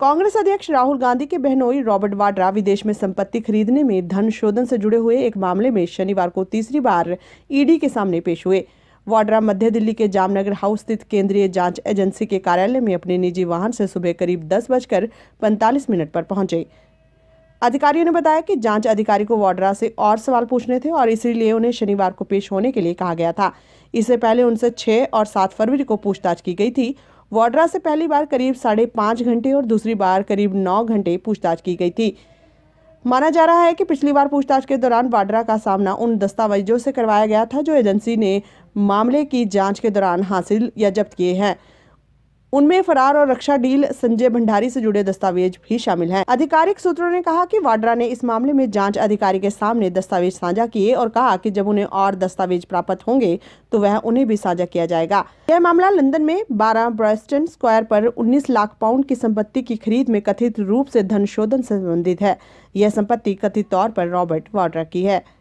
कांग्रेस अध्यक्ष राहुल गांधी के बहनोई रॉबर्ट वाड्रा विदेश में संपत्ति खरीदने में धन शोधन से जुड़े हुए एक मामले में शनिवार को तीसरी बार ईडी के सामने पेश हुए वाड्रा मध्य दिल्ली के जामनगर हाउस स्थित केंद्रीय जांच एजेंसी के कार्यालय में अपने निजी वाहन से सुबह करीब दस बजकर पैंतालीस मिनट पर पहुंचे अधिकारियों ने बताया कि जांच अधिकारी को वाड्रा से और सवाल पूछने थे और इसीलिए उन्हें शनिवार को पेश होने के लिए कहा गया था इससे पहले उनसे छह और सात फरवरी को पूछताछ की गई थी वाड्रा से पहली बार करीब साढ़े पाँच घंटे और दूसरी बार करीब नौ घंटे पूछताछ की गई थी माना जा रहा है कि पिछली बार पूछताछ के दौरान वाड्रा का सामना उन दस्तावेजों से करवाया गया था जो एजेंसी ने मामले की जांच के दौरान हासिल या जब्त किए हैं उनमें फरार और रक्षा डील संजय भंडारी से जुड़े दस्तावेज भी शामिल हैं। आधिकारिक सूत्रों ने कहा कि वाड्रा ने इस मामले में जांच अधिकारी के सामने दस्तावेज साझा किए और कहा कि जब उन्हें और दस्तावेज प्राप्त होंगे तो वह उन्हें भी साझा किया जाएगा यह मामला लंदन में बारह ब्रस्टन स्क्वायर पर 19 लाख पाउंड की संपत्ति की खरीद में कथित रूप से धन शोधन संबंधित है यह संपत्ति कथित तौर पर रॉबर्ट वाड्रा की है